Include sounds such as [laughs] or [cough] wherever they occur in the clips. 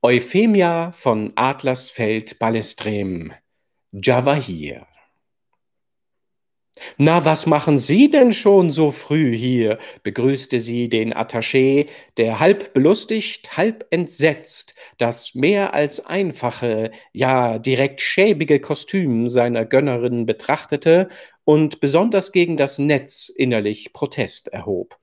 Euphemia von Adlersfeld Ballestrem, Javahir. Na, was machen Sie denn schon so früh hier? begrüßte sie den Attaché, der halb belustigt, halb entsetzt das mehr als einfache, ja direkt schäbige Kostüm seiner Gönnerin betrachtete und besonders gegen das Netz innerlich Protest erhob.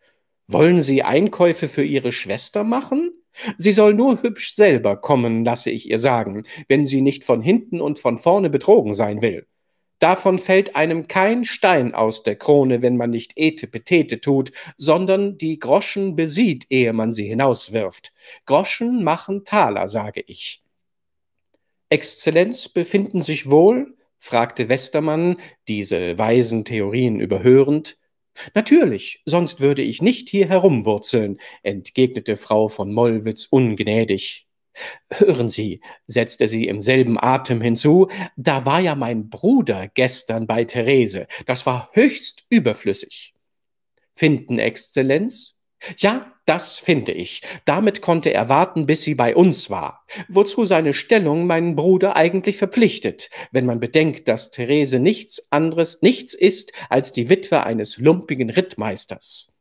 Wollen Sie Einkäufe für Ihre Schwester machen? Sie soll nur hübsch selber kommen, lasse ich ihr sagen, wenn sie nicht von hinten und von vorne betrogen sein will. Davon fällt einem kein Stein aus der Krone, wenn man nicht Ete Petete tut, sondern die Groschen besieht, ehe man sie hinauswirft. Groschen machen Taler, sage ich. Exzellenz befinden sich wohl? fragte Westermann, diese weisen Theorien überhörend. Natürlich, sonst würde ich nicht hier herumwurzeln, entgegnete Frau von Mollwitz ungnädig. Hören Sie, setzte sie im selben Atem hinzu, da war ja mein Bruder gestern bei Therese. Das war höchst überflüssig. Finden, Exzellenz? Ja, das finde ich. Damit konnte er warten, bis sie bei uns war. Wozu seine Stellung meinen Bruder eigentlich verpflichtet, wenn man bedenkt, dass Therese nichts anderes, nichts ist als die Witwe eines lumpigen Rittmeisters.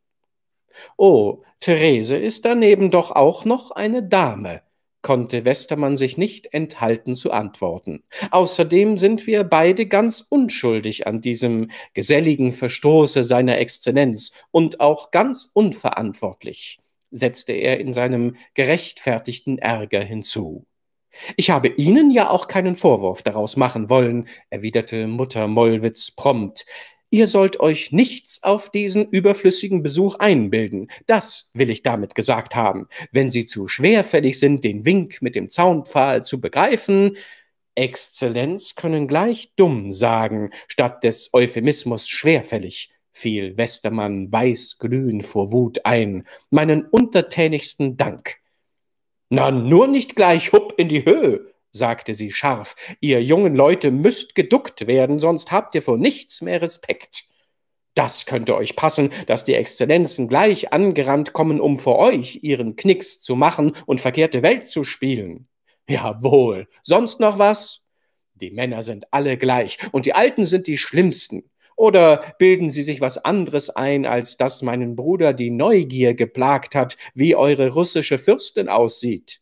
Oh, Therese ist daneben doch auch noch eine Dame, konnte Westermann sich nicht enthalten zu antworten. Außerdem sind wir beide ganz unschuldig an diesem geselligen Verstoße seiner Exzellenz und auch ganz unverantwortlich, setzte er in seinem gerechtfertigten Ärger hinzu. Ich habe Ihnen ja auch keinen Vorwurf daraus machen wollen, erwiderte Mutter Mollwitz prompt. Ihr sollt euch nichts auf diesen überflüssigen Besuch einbilden. Das will ich damit gesagt haben. Wenn Sie zu schwerfällig sind, den Wink mit dem Zaunpfahl zu begreifen, Exzellenz können gleich dumm sagen, statt des Euphemismus schwerfällig fiel Westermann weißglühend vor Wut ein. Meinen untertänigsten Dank. Na, nur nicht gleich hupp in die Höhe, sagte sie scharf, ihr jungen Leute müsst geduckt werden, sonst habt ihr vor nichts mehr Respekt. Das könnte euch passen, dass die Exzellenzen gleich angerannt kommen, um vor euch ihren Knicks zu machen und verkehrte Welt zu spielen. Jawohl, sonst noch was? Die Männer sind alle gleich und die Alten sind die Schlimmsten. Oder bilden Sie sich was anderes ein, als dass meinen Bruder die Neugier geplagt hat, wie eure russische Fürstin aussieht?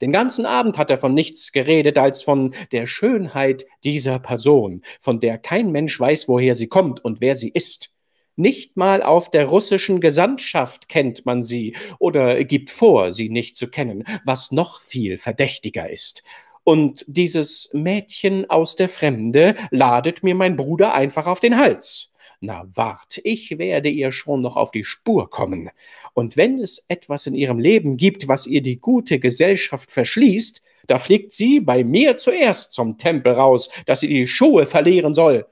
Den ganzen Abend hat er von nichts geredet als von der Schönheit dieser Person, von der kein Mensch weiß, woher sie kommt und wer sie ist. Nicht mal auf der russischen Gesandtschaft kennt man sie oder gibt vor, sie nicht zu kennen, was noch viel verdächtiger ist. Und dieses Mädchen aus der Fremde ladet mir mein Bruder einfach auf den Hals. Na wart, ich werde ihr schon noch auf die Spur kommen. Und wenn es etwas in ihrem Leben gibt, was ihr die gute Gesellschaft verschließt, da fliegt sie bei mir zuerst zum Tempel raus, dass sie die Schuhe verlieren soll.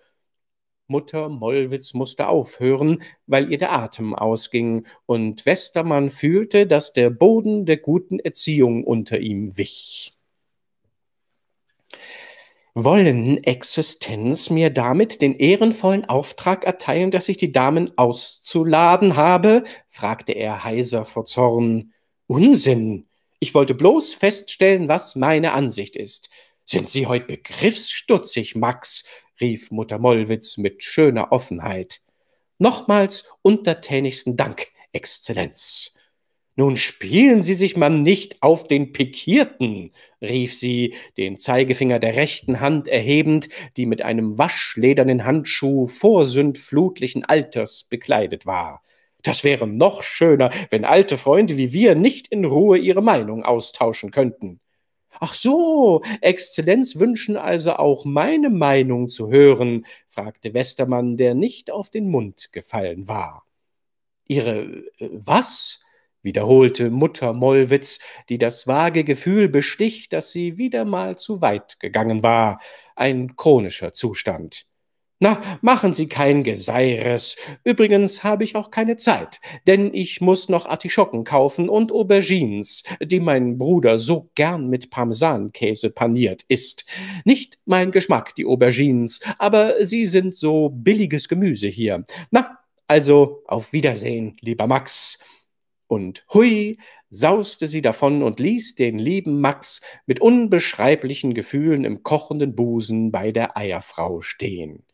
Mutter Mollwitz musste aufhören, weil ihr der Atem ausging, und Westermann fühlte, dass der Boden der guten Erziehung unter ihm wich wollen Existenz mir damit den ehrenvollen Auftrag erteilen, dass ich die Damen auszuladen habe? fragte er heiser vor Zorn. Unsinn! Ich wollte bloß feststellen, was meine Ansicht ist. Sind Sie heute begriffsstutzig, Max? rief Mutter Mollwitz mit schöner Offenheit. Nochmals untertänigsten Dank, Exzellenz. Nun spielen Sie sich man nicht auf den Pikierten, rief sie, den Zeigefinger der rechten Hand erhebend, die mit einem waschledernen Handschuh vorsündflutlichen Alters bekleidet war. Das wäre noch schöner, wenn alte Freunde wie wir nicht in Ruhe ihre Meinung austauschen könnten. Ach so, Exzellenz wünschen also auch meine Meinung zu hören, fragte Westermann, der nicht auf den Mund gefallen war. Ihre äh, was? wiederholte Mutter Mollwitz, die das vage Gefühl besticht, dass sie wieder mal zu weit gegangen war, ein chronischer Zustand. Na, machen Sie kein Geseires. Übrigens habe ich auch keine Zeit, denn ich muss noch Artischocken kaufen und Aubergines, die mein Bruder so gern mit Parmesankäse paniert isst. Nicht mein Geschmack, die Aubergines, aber sie sind so billiges Gemüse hier. Na, also auf Wiedersehen, lieber Max und hui, sauste sie davon und ließ den lieben Max mit unbeschreiblichen Gefühlen im kochenden Busen bei der Eierfrau stehen.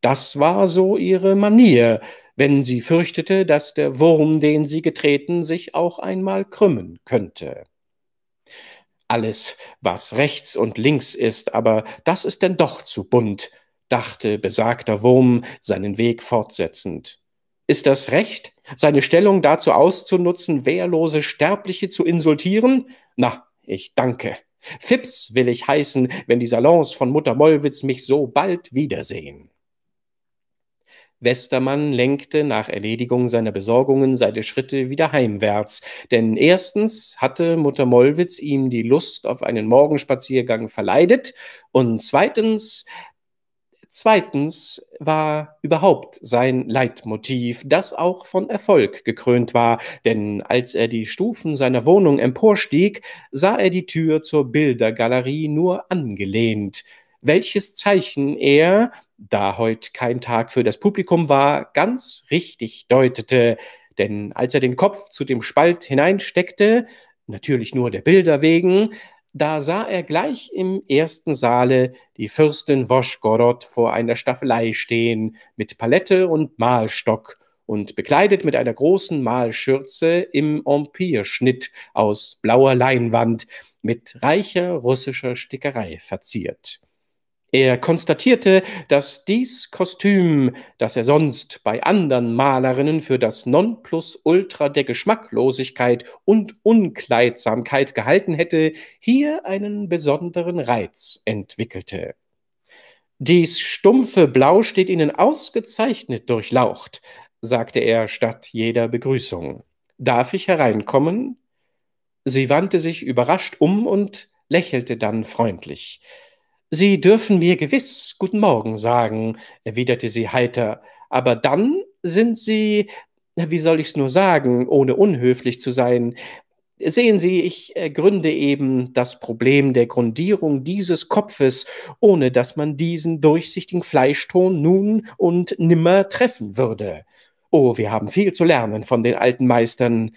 Das war so ihre Manier, wenn sie fürchtete, dass der Wurm, den sie getreten, sich auch einmal krümmen könnte. Alles, was rechts und links ist, aber das ist denn doch zu bunt, dachte besagter Wurm seinen Weg fortsetzend. Ist das Recht, seine Stellung dazu auszunutzen, wehrlose Sterbliche zu insultieren? Na, ich danke. Fips will ich heißen, wenn die Salons von Mutter Mollwitz mich so bald wiedersehen. Westermann lenkte nach Erledigung seiner Besorgungen seine Schritte wieder heimwärts, denn erstens hatte Mutter Mollwitz ihm die Lust auf einen Morgenspaziergang verleidet und zweitens Zweitens war überhaupt sein Leitmotiv, das auch von Erfolg gekrönt war, denn als er die Stufen seiner Wohnung emporstieg, sah er die Tür zur Bildergalerie nur angelehnt, welches Zeichen er, da heute kein Tag für das Publikum war, ganz richtig deutete, denn als er den Kopf zu dem Spalt hineinsteckte, natürlich nur der Bilder wegen, da sah er gleich im ersten Saale die Fürstin Woschgorod vor einer Staffelei stehen, mit Palette und Mahlstock und bekleidet mit einer großen Mahlschürze im Empire-Schnitt aus blauer Leinwand, mit reicher russischer Stickerei verziert. Er konstatierte, dass dies Kostüm, das er sonst bei anderen Malerinnen für das Nonplusultra der Geschmacklosigkeit und Unkleidsamkeit gehalten hätte, hier einen besonderen Reiz entwickelte. Dies stumpfe Blau steht Ihnen ausgezeichnet durchlaucht, sagte er statt jeder Begrüßung. Darf ich hereinkommen? Sie wandte sich überrascht um und lächelte dann freundlich. Sie dürfen mir gewiss Guten Morgen sagen, erwiderte sie heiter, aber dann sind Sie, wie soll ich's nur sagen, ohne unhöflich zu sein, Sehen Sie, ich äh, gründe eben das Problem der Grundierung dieses Kopfes, ohne dass man diesen durchsichtigen Fleischton nun und nimmer treffen würde. Oh, wir haben viel zu lernen von den alten Meistern.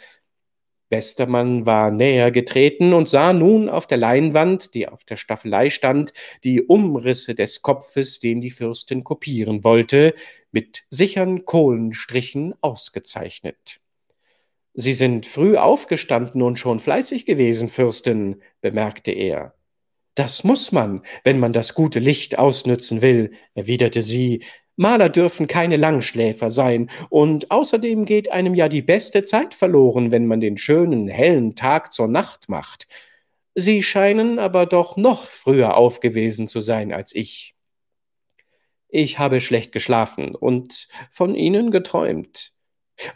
Bestermann war näher getreten und sah nun auf der Leinwand, die auf der Staffelei stand, die Umrisse des Kopfes, den die Fürstin kopieren wollte, mit sichern Kohlenstrichen ausgezeichnet. Sie sind früh aufgestanden und schon fleißig gewesen, Fürstin, bemerkte er. Das muss man, wenn man das gute Licht ausnützen will, erwiderte sie, Maler dürfen keine Langschläfer sein, und außerdem geht einem ja die beste Zeit verloren, wenn man den schönen, hellen Tag zur Nacht macht. Sie scheinen aber doch noch früher aufgewesen zu sein als ich. Ich habe schlecht geschlafen und von Ihnen geträumt.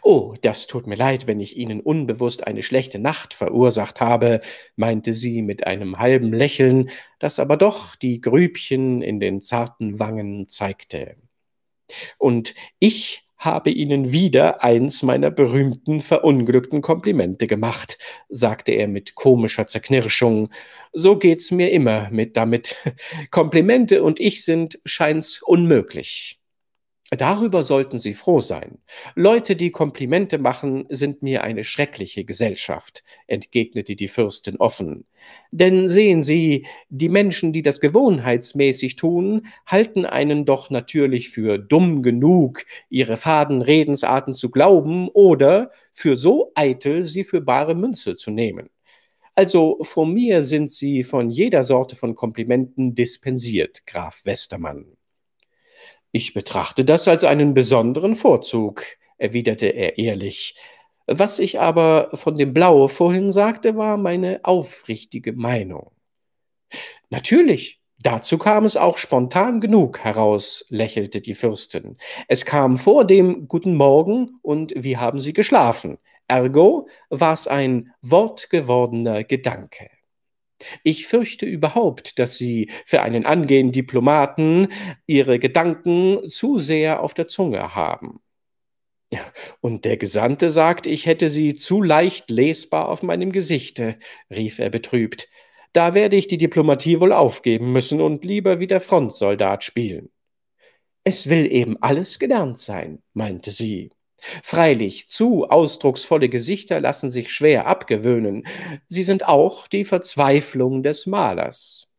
Oh, das tut mir leid, wenn ich Ihnen unbewusst eine schlechte Nacht verursacht habe, meinte sie mit einem halben Lächeln, das aber doch die Grübchen in den zarten Wangen zeigte. Und ich habe Ihnen wieder eins meiner berühmten, verunglückten Komplimente gemacht, sagte er mit komischer Zerknirschung. So geht's mir immer mit damit. [laughs] Komplimente und ich sind scheint's unmöglich. Darüber sollten Sie froh sein. Leute, die Komplimente machen, sind mir eine schreckliche Gesellschaft, entgegnete die Fürstin offen. Denn sehen Sie, die Menschen, die das gewohnheitsmäßig tun, halten einen doch natürlich für dumm genug, ihre faden Redensarten zu glauben oder für so eitel, sie für bare Münze zu nehmen. Also vor mir sind Sie von jeder Sorte von Komplimenten dispensiert, Graf Westermann. Ich betrachte das als einen besonderen Vorzug, erwiderte er ehrlich. Was ich aber von dem Blaue vorhin sagte, war meine aufrichtige Meinung. Natürlich, Dazu kam es auch spontan genug heraus, lächelte die Fürstin. Es kam vor dem Guten Morgen und wie haben Sie geschlafen? Ergo war es ein wortgewordener Gedanke. Ich fürchte überhaupt, dass Sie für einen angehenden Diplomaten Ihre Gedanken zu sehr auf der Zunge haben. Und der Gesandte sagt, ich hätte sie zu leicht lesbar auf meinem Gesichte, rief er betrübt. Da werde ich die Diplomatie wohl aufgeben müssen und lieber wie der Frontsoldat spielen. Es will eben alles gelernt sein, meinte sie. Freilich, zu ausdrucksvolle Gesichter lassen sich schwer abgewöhnen. Sie sind auch die Verzweiflung des Malers.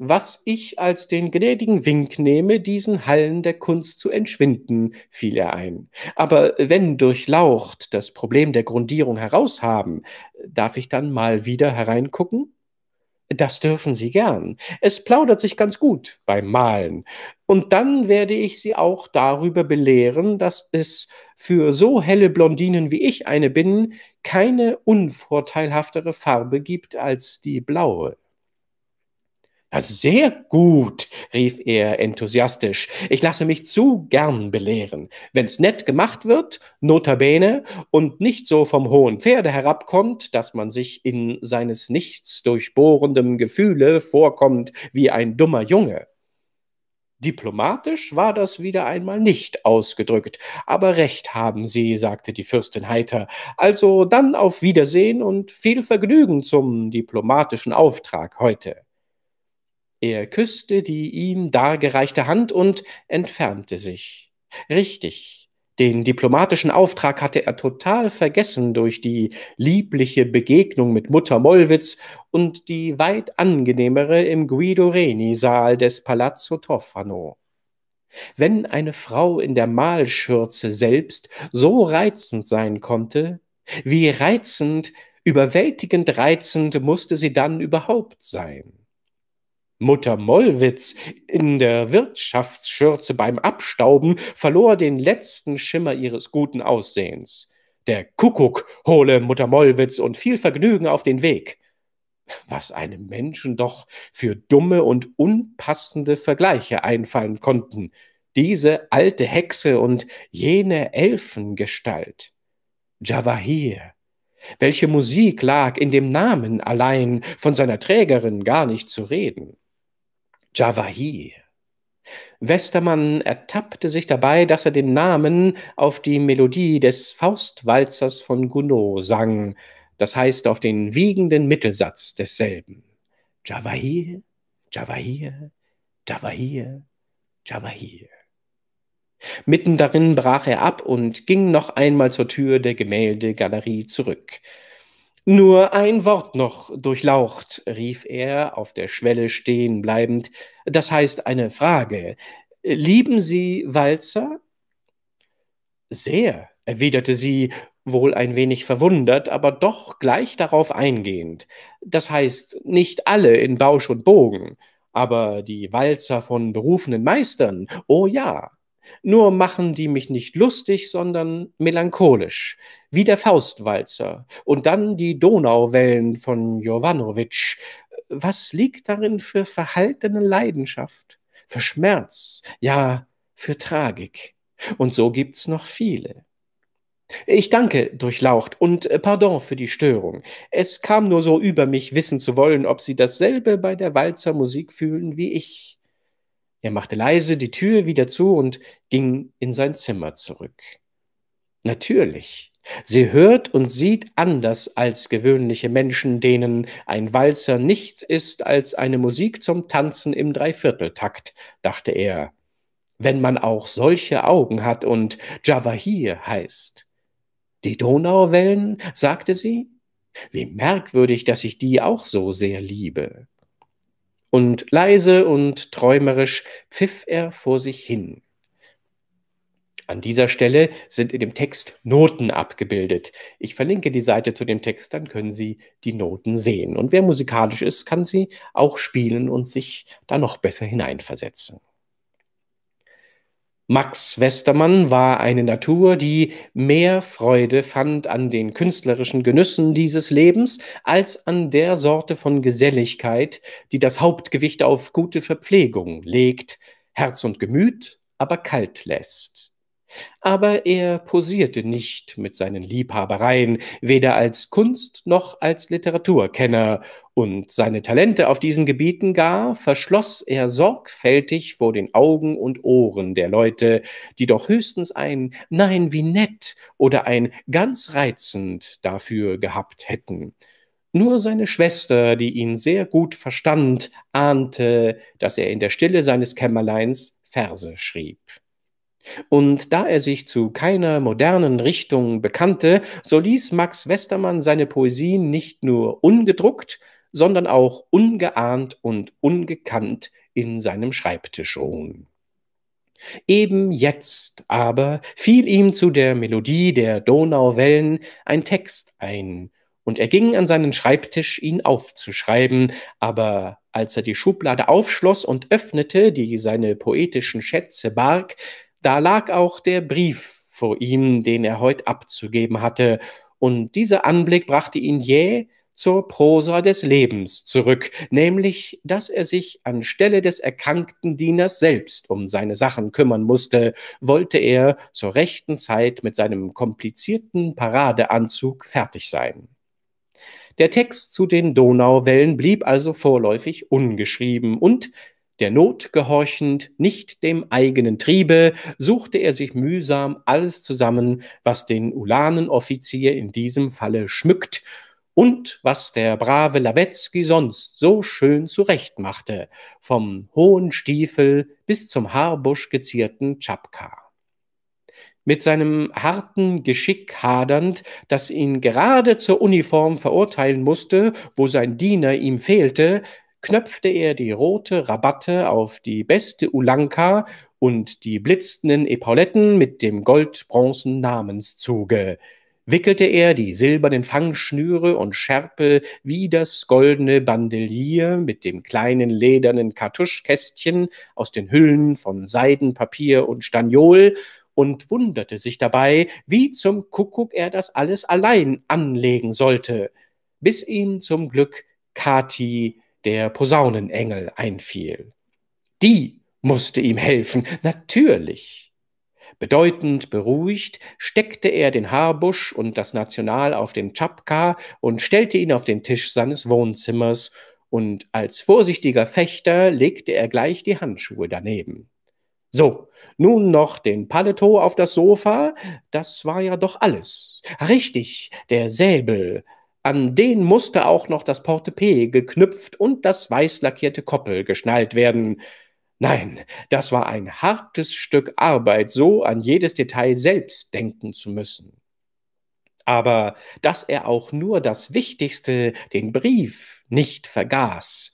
Was ich als den gnädigen Wink nehme, diesen Hallen der Kunst zu entschwinden, fiel er ein. Aber wenn durchlaucht das Problem der Grundierung heraushaben, darf ich dann mal wieder hereingucken? Das dürfen Sie gern. Es plaudert sich ganz gut beim Malen. Und dann werde ich sie auch darüber belehren, dass es für so helle Blondinen wie ich eine bin, keine unvorteilhaftere Farbe gibt als die blaue. Ja, sehr gut, rief er enthusiastisch. Ich lasse mich zu gern belehren. Wenn's nett gemacht wird, notabene, und nicht so vom hohen Pferde herabkommt, dass man sich in seines Nichts durchbohrendem Gefühle vorkommt wie ein dummer Junge. Diplomatisch war das wieder einmal nicht ausgedrückt. Aber recht haben Sie, sagte die Fürstin heiter. Also dann auf Wiedersehen und viel Vergnügen zum diplomatischen Auftrag heute. Er küsste die ihm dargereichte Hand und entfernte sich. Richtig, den diplomatischen Auftrag hatte er total vergessen durch die liebliche Begegnung mit Mutter Mollwitz und die weit angenehmere im Guido Reni-Saal des Palazzo Toffano. Wenn eine Frau in der Malschürze selbst so reizend sein konnte, wie reizend, überwältigend reizend musste sie dann überhaupt sein. Mutter Mollwitz in der Wirtschaftsschürze beim Abstauben verlor den letzten Schimmer ihres guten Aussehens. Der Kuckuck hole Mutter Mollwitz und viel Vergnügen auf den Weg. Was einem Menschen doch für dumme und unpassende Vergleiche einfallen konnten, diese alte Hexe und jene Elfengestalt. Javahir. Welche Musik lag in dem Namen allein, von seiner Trägerin gar nicht zu reden. Javahi. Westermann ertappte sich dabei, dass er den Namen auf die Melodie des Faustwalzers von Gounod sang, das heißt auf den wiegenden Mittelsatz desselben. Javahi, Javahi, Javahi, Javahi. Mitten darin brach er ab und ging noch einmal zur Tür der Gemäldegalerie zurück. Nur ein Wort noch durchlaucht, rief er, auf der Schwelle stehen bleibend. Das heißt eine Frage. Lieben Sie Walzer? Sehr, erwiderte sie, wohl ein wenig verwundert, aber doch gleich darauf eingehend. Das heißt, nicht alle in Bausch und Bogen, aber die Walzer von berufenen Meistern, oh ja. Nur machen die mich nicht lustig, sondern melancholisch, wie der Faustwalzer und dann die Donauwellen von Jovanovic. Was liegt darin für verhaltene Leidenschaft, für Schmerz, ja, für Tragik? Und so gibt's noch viele. Ich danke, Durchlaucht, und äh, pardon für die Störung. Es kam nur so über mich, wissen zu wollen, ob Sie dasselbe bei der Walzermusik fühlen wie ich. Er machte leise die Tür wieder zu und ging in sein Zimmer zurück. Natürlich, sie hört und sieht anders als gewöhnliche Menschen, denen ein Walzer nichts ist als eine Musik zum Tanzen im Dreivierteltakt, dachte er, wenn man auch solche Augen hat und Javahir heißt. Die Donauwellen, sagte sie, wie merkwürdig, dass ich die auch so sehr liebe und leise und träumerisch pfiff er vor sich hin. An dieser Stelle sind in dem Text Noten abgebildet. Ich verlinke die Seite zu dem Text, dann können Sie die Noten sehen. Und wer musikalisch ist, kann sie auch spielen und sich da noch besser hineinversetzen. Max Westermann war eine Natur, die mehr Freude fand an den künstlerischen Genüssen dieses Lebens als an der Sorte von Geselligkeit, die das Hauptgewicht auf gute Verpflegung legt, Herz und Gemüt aber kalt lässt. Aber er posierte nicht mit seinen Liebhabereien, weder als Kunst noch als Literaturkenner, und seine Talente auf diesen Gebieten gar verschloss er sorgfältig vor den Augen und Ohren der Leute, die doch höchstens ein Nein, wie nett oder ein ganz reizend dafür gehabt hätten. Nur seine Schwester, die ihn sehr gut verstand, ahnte, dass er in der Stille seines Kämmerleins Verse schrieb. Und da er sich zu keiner modernen Richtung bekannte, so ließ Max Westermann seine Poesie nicht nur ungedruckt, sondern auch ungeahnt und ungekannt in seinem Schreibtisch ruhen. Eben jetzt aber fiel ihm zu der Melodie der Donauwellen ein Text ein, und er ging an seinen Schreibtisch, ihn aufzuschreiben, aber als er die Schublade aufschloss und öffnete, die seine poetischen Schätze barg, da lag auch der Brief vor ihm, den er heute abzugeben hatte, und dieser Anblick brachte ihn jäh zur Prosa des Lebens zurück, nämlich, dass er sich anstelle des erkrankten Dieners selbst um seine Sachen kümmern musste, wollte er zur rechten Zeit mit seinem komplizierten Paradeanzug fertig sein. Der Text zu den Donauwellen blieb also vorläufig ungeschrieben und der Not gehorchend, nicht dem eigenen Triebe, suchte er sich mühsam alles zusammen, was den Ulanenoffizier in diesem Falle schmückt und was der brave Lawetzki sonst so schön zurechtmachte, vom hohen Stiefel bis zum haarbusch gezierten Tschapka mit seinem harten Geschick hadernd, das ihn gerade zur Uniform verurteilen musste, wo sein Diener ihm fehlte, knöpfte er die rote Rabatte auf die beste Ulanka und die blitzenden Epauletten mit dem goldbronzen Namenszuge, wickelte er die silbernen Fangschnüre und Schärpe wie das goldene Bandelier mit dem kleinen ledernen Kartuschkästchen aus den Hüllen von Seidenpapier und Staniol und wunderte sich dabei, wie zum Kuckuck er das alles allein anlegen sollte, bis ihm zum Glück Kati der Posaunenengel einfiel. Die musste ihm helfen, natürlich. Bedeutend beruhigt steckte er den Haarbusch und das National auf den Tschapka und stellte ihn auf den Tisch seines Wohnzimmers, und als vorsichtiger Fechter legte er gleich die Handschuhe daneben. So, nun noch den Paletot auf das Sofa, das war ja doch alles. Richtig, der Säbel, an den musste auch noch das Portepee geknüpft und das weiß lackierte Koppel geschnallt werden. Nein, das war ein hartes Stück Arbeit, so an jedes Detail selbst denken zu müssen. Aber dass er auch nur das Wichtigste, den Brief, nicht vergaß,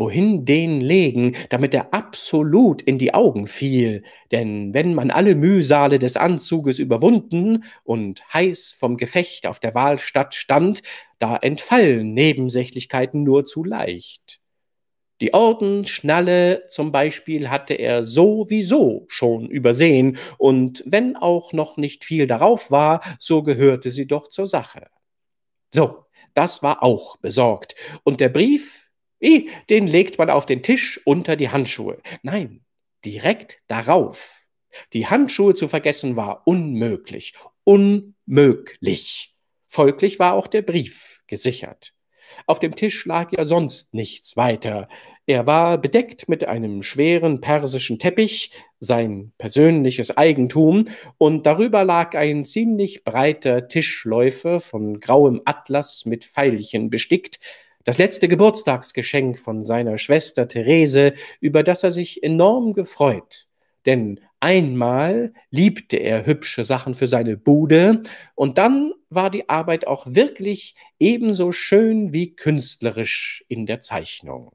wohin den legen, damit er absolut in die Augen fiel, denn wenn man alle Mühsale des Anzuges überwunden und heiß vom Gefecht auf der Wahlstatt stand, da entfallen Nebensächlichkeiten nur zu leicht. Die Ordensschnalle zum Beispiel hatte er sowieso schon übersehen, und wenn auch noch nicht viel darauf war, so gehörte sie doch zur Sache. So, das war auch besorgt, und der Brief, den legt man auf den Tisch unter die Handschuhe. Nein, direkt darauf. Die Handschuhe zu vergessen war unmöglich. Unmöglich. Folglich war auch der Brief gesichert. Auf dem Tisch lag ja sonst nichts weiter. Er war bedeckt mit einem schweren persischen Teppich, sein persönliches Eigentum, und darüber lag ein ziemlich breiter Tischläufer von grauem Atlas mit Veilchen bestickt, das letzte Geburtstagsgeschenk von seiner Schwester Therese, über das er sich enorm gefreut. Denn einmal liebte er hübsche Sachen für seine Bude und dann war die Arbeit auch wirklich ebenso schön wie künstlerisch in der Zeichnung.